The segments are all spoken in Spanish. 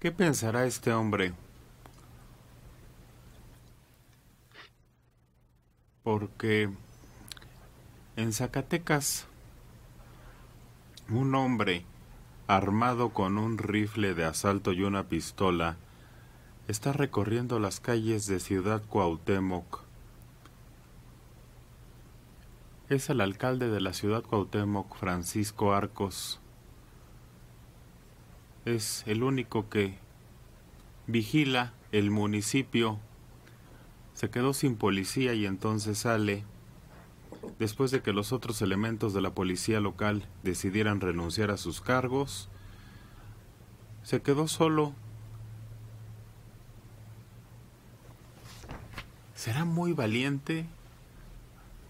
¿Qué pensará este hombre? Porque en Zacatecas un hombre armado con un rifle de asalto y una pistola está recorriendo las calles de Ciudad Cuauhtémoc. Es el alcalde de la Ciudad Cuauhtémoc, Francisco Arcos es el único que vigila el municipio. Se quedó sin policía y entonces sale después de que los otros elementos de la policía local decidieran renunciar a sus cargos. Se quedó solo. ¿Será muy valiente?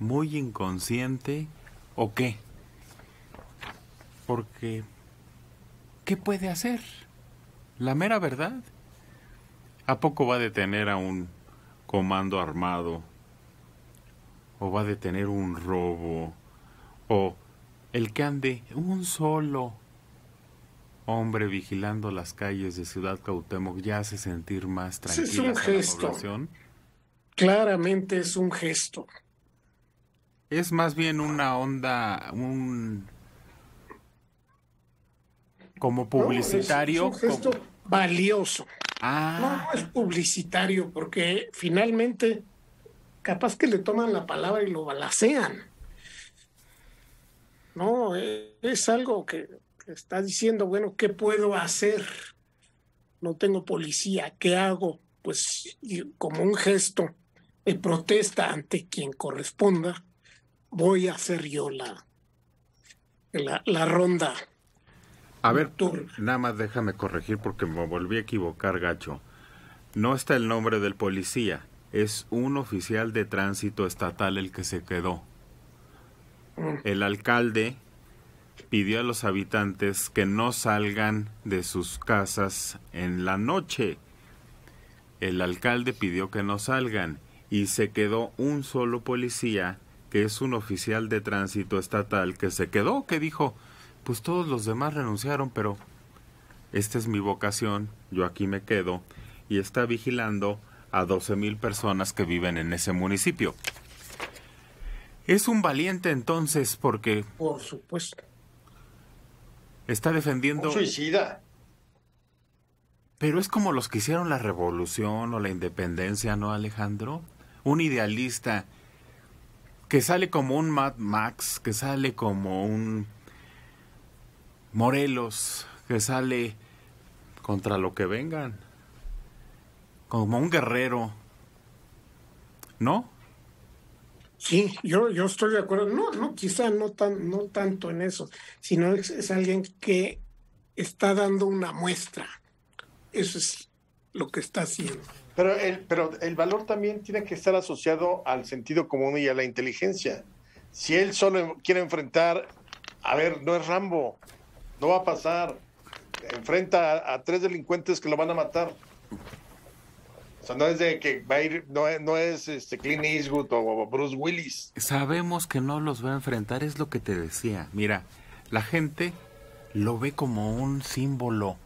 ¿Muy inconsciente? ¿O qué? Porque ¿qué puede hacer? La mera verdad. ¿A poco va a detener a un comando armado? ¿O va a detener un robo? ¿O el que ande un solo hombre vigilando las calles de Ciudad Cautemoc ya hace sentir más tranquila es un gesto. la población? Claramente es un gesto. Es más bien una onda, un como publicitario. un gesto valioso. Ah. No, es publicitario, porque finalmente capaz que le toman la palabra y lo balacean. No, e-, es algo que está diciendo, bueno, ¿qué puedo hacer? No tengo policía, ¿qué hago? Pues como un gesto de protesta ante quien corresponda, voy a hacer yo la, la ronda a ver, tú, nada más déjame corregir porque me volví a equivocar, gacho. No está el nombre del policía, es un oficial de tránsito estatal el que se quedó. El alcalde pidió a los habitantes que no salgan de sus casas en la noche. El alcalde pidió que no salgan y se quedó un solo policía, que es un oficial de tránsito estatal, que se quedó, que dijo, pues todos los demás renunciaron, pero esta es mi vocación, yo aquí me quedo y está vigilando a 12 mil personas que viven en ese municipio. Es un valiente entonces porque... Por supuesto. Está defendiendo... suicida. Pero es como los que hicieron la revolución o la independencia, ¿no, Alejandro? Un idealista que sale como un Mad Max, que sale como un Morelos que sale contra lo que vengan, como un guerrero, ¿no? Sí, yo, yo estoy de acuerdo. No, no, quizá no, tan, no tanto en eso, sino es, alguien que está dando una muestra. Eso es lo que está haciendo. Pero el, pero el valor también tiene que estar asociado al sentido común y a la inteligencia. Si él solo quiere enfrentar, a ver, no es Rambo, no va a pasar. Enfrenta a, tres delincuentes que lo van a matar. O sea, no es de que va a ir, no, es este Clint Eastwood o Bruce Willis. Sabemos que no los va a enfrentar, es lo que te decía. Mira, la gente lo ve como un símbolo.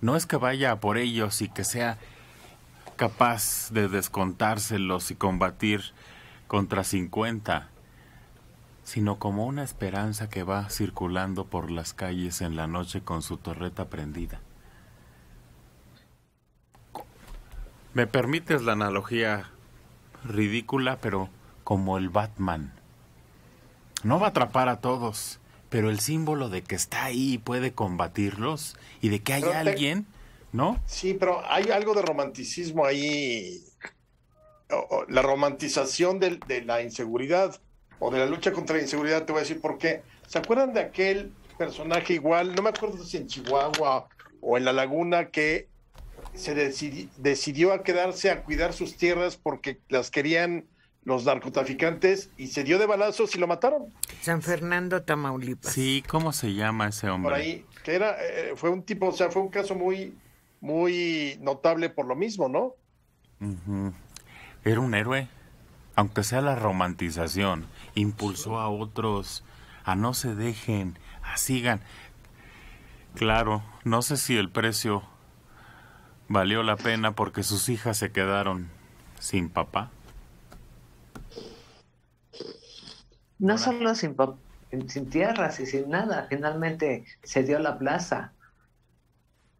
No es que vaya por ellos y que sea capaz de descontárselos y combatir contra 50 sino como una esperanza que va circulando por las calles en la noche con su torreta prendida. ¿Me permites la analogía ridícula, pero como el Batman? No va a atrapar a todos, pero el símbolo de que está ahí y puede combatirlos y de que hay alguien, ¿no? Sí, pero hay algo de romanticismo ahí. La romantización de la inseguridad o de la lucha contra la inseguridad, te voy a decir por qué. ¿Se acuerdan de aquel personaje igual? No me acuerdo si en Chihuahua o en La Laguna que se decidió a quedarse a cuidar sus tierras porque las querían los narcotraficantes y se dio de balazos y lo mataron. San Fernando, Tamaulipas. Sí, ¿cómo se llama ese hombre? Por ahí, que era, eh, eh, fue un tipo, o sea, fue un caso muy, muy notable por lo mismo, ¿no? Era un héroe aunque sea la romantización, impulsó a otros a no se dejen, a sigan. Claro, no sé si el precio valió la pena porque sus hijas se quedaron sin papá. No solo sin, sin tierras y sin nada, finalmente se dio la plaza.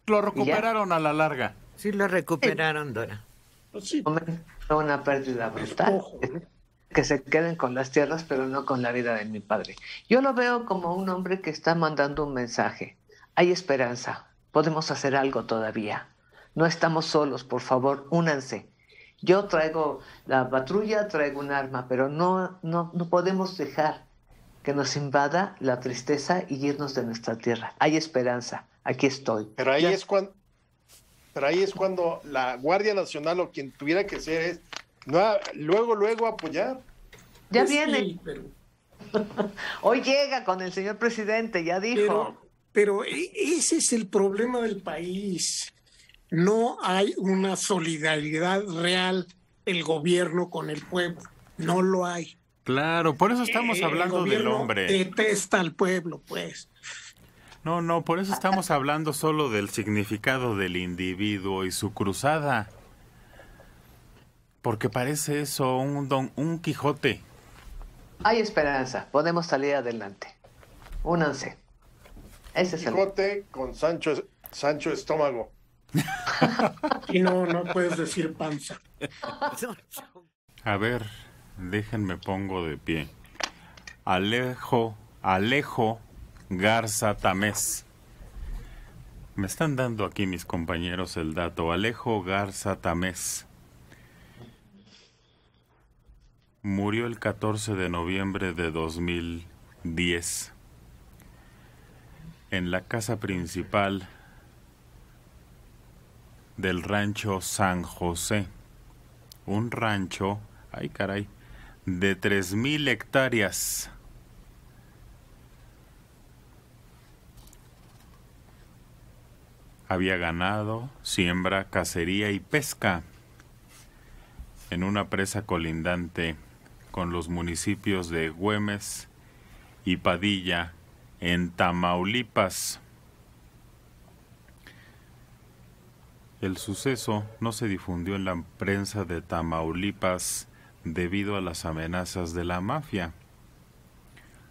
Lo recuperaron a la larga. Sí, lo recuperaron, Dora. Pues sí una pérdida brutal. ¿eh? Que se queden con las tierras, pero no con la vida de mi padre. Yo lo veo como un hombre que está mandando un mensaje. Hay esperanza, podemos hacer algo todavía. No estamos solos, por favor, únanse. Yo traigo la patrulla, traigo un arma, pero no, no, podemos dejar que nos invada la tristeza y irnos de nuestra tierra. Hay esperanza, aquí estoy. Pero ahí es cuando, pero ahí es cuando la Guardia Nacional o quien tuviera que ser es no, luego, luego apoyar. Ya pues viene. Hoy llega con el señor presidente, ya dijo. Pero, e-, ese es el problema del país. No hay una solidaridad real el gobierno con el pueblo. No lo hay. Claro, por eso estamos eh, hablando del hombre. Detesta al pueblo, pues. No, no, por eso estamos hablando solo del significado del individuo y su cruzada. Porque parece eso un don, un Quijote. Hay esperanza, podemos salir adelante. Únanse. Ese es el Quijote con Sancho, Sancho estómago. y no, no puedes decir panza. A ver, déjenme pongo de pie. Alejo, Alejo Garza Tamés. Me están dando aquí mis compañeros el dato. Alejo Garza Tamés. Murió el 14 de noviembre de 2010 en la casa principal del rancho San José. Un rancho, ay caray, de 3.000 hectáreas había ganado, siembra, cacería y pesca en una presa colindante con los municipios de Güemes y Padilla en Tamaulipas. El suceso no se difundió en la prensa de Tamaulipas debido a las amenazas de la mafia.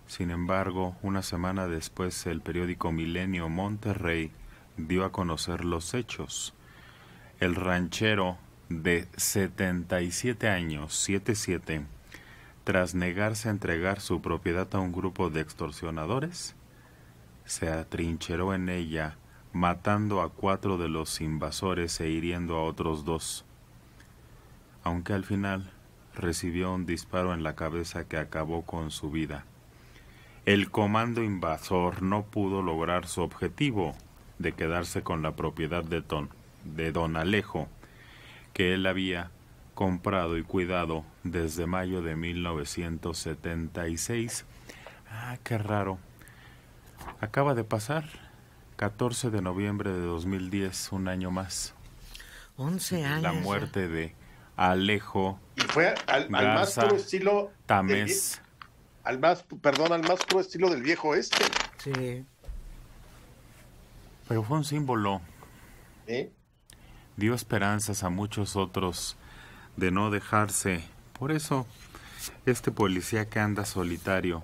Sin embargo, una semana después el periódico Milenio Monterrey dio a conocer los hechos. El ranchero de 77 años, 77, tras negarse a entregar su propiedad a un grupo de extorsionadores, se atrincheró en ella, matando a cuatro de los invasores e hiriendo a otros dos, aunque al final recibió un disparo en la cabeza que acabó con su vida. El comando invasor no pudo lograr su objetivo, de quedarse con la propiedad de, de don Alejo, que él había comprado y cuidado desde mayo de 1976. Ah, qué raro. Acaba de pasar 14 de noviembre de 2010, un año más. 11 años. La ¿eh? muerte de Alejo. Y fue al, más puro estilo. Tamés. al más, perdón, al más puro estilo del viejo este. Sí. Pero fue un símbolo. Dio esperanzas a muchos otros de no dejarse. Por eso, este policía que anda solitario,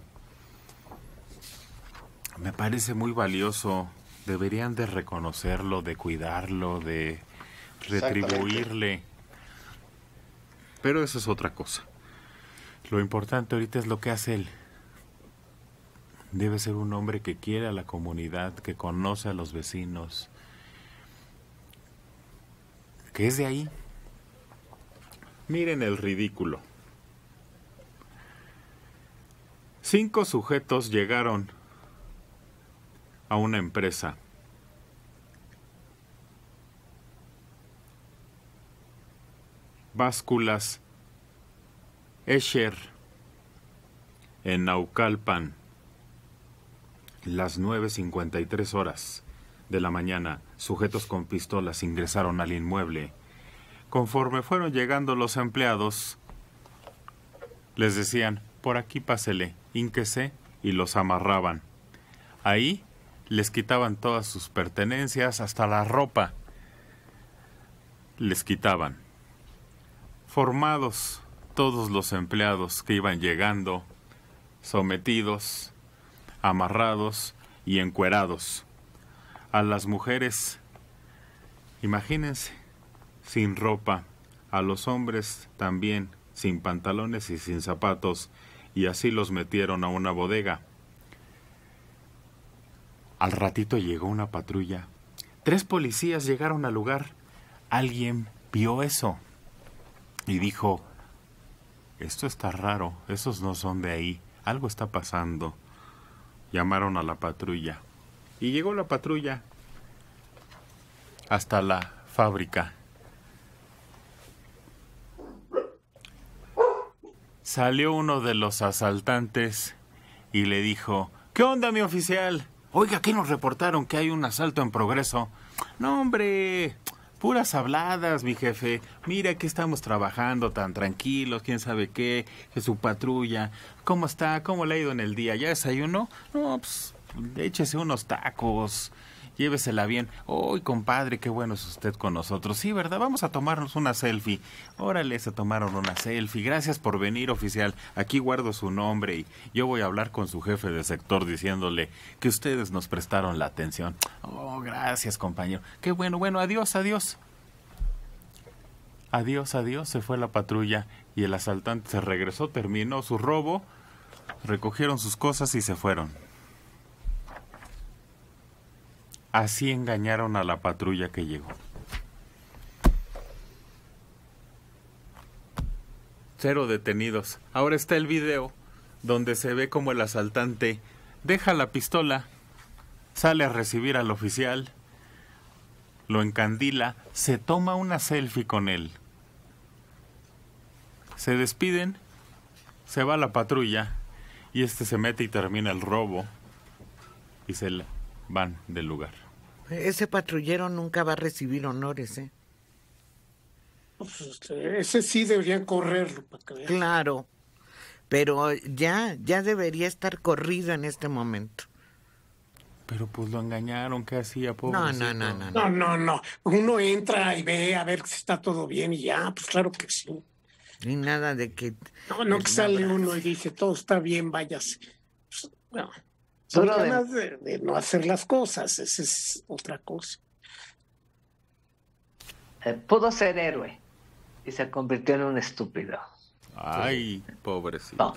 me parece muy valioso. Deberían de reconocerlo, de cuidarlo, de retribuirle. Pero eso es otra cosa. Lo importante ahorita es lo que hace él. Debe ser un hombre que quiere a la comunidad, que conoce a los vecinos, que es de ahí. Miren el ridículo. Cinco sujetos llegaron a una empresa. Básculas Escher en Naucalpan las 9.53 horas de la mañana, sujetos con pistolas ingresaron al inmueble. Conforme fueron llegando los empleados, les decían, por aquí pásele, ínquese, y los amarraban. Ahí les quitaban todas sus pertenencias, hasta la ropa. Les quitaban. Formados todos los empleados que iban llegando, sometidos, amarrados y encuerados. A las mujeres, imagínense, sin ropa, a los hombres también, sin pantalones y sin zapatos, y así los metieron a una bodega. Al ratito llegó una patrulla. Tres policías llegaron al lugar. Alguien vio eso y dijo, esto está raro, esos no son de ahí, algo está pasando llamaron a la patrulla. Y llegó la patrulla hasta la fábrica. Salió uno de los asaltantes y le dijo, ¿qué onda mi oficial? Oiga, aquí nos reportaron que hay un asalto en progreso. No, hombre, puras habladas, mi jefe. Mira que estamos trabajando tan tranquilos, quién sabe qué, que su patrulla. ¿Cómo está? ¿Cómo le ha ido en el día? ¿Ya desayuno. No, pues échese unos tacos llévesela bien. Uy, compadre, qué bueno es usted con nosotros. Sí, ¿verdad? Vamos a tomarnos una selfie. Órale, se tomaron una selfie. Gracias por venir, oficial. Aquí guardo su nombre y yo voy a hablar con su jefe de sector diciéndole que ustedes nos prestaron la atención. Oh, gracias, compañero. Qué bueno, bueno, adiós, adiós. Adiós, adiós, se fue la patrulla y el asaltante se regresó, terminó su robo, recogieron sus cosas y se fueron. Así engañaron a la patrulla que llegó. Cero detenidos. Ahora está el video donde se ve como el asaltante deja la pistola, sale a recibir al oficial, lo encandila, se toma una selfie con él. Se despiden, se va a la patrulla y este se mete y termina el robo y se van del lugar. Ese patrullero nunca va a recibir honores, ¿eh? Pues, este, ese sí debería correrlo. Para claro, pero ya, ya debería estar corrido en este momento. Pero pues lo engañaron, ¿qué hacía, pobre? No, no, no, no, no. No, no, Uno entra y ve a ver si está todo bien y ya, pues claro que sí. Ni nada de que... No, no que sale uno y dice, todo está bien, váyase. Pues, de, no hacer las cosas, esa es otra cosa. Eh, pudo ser héroe y se convirtió en un estúpido. Ay, pobrecito.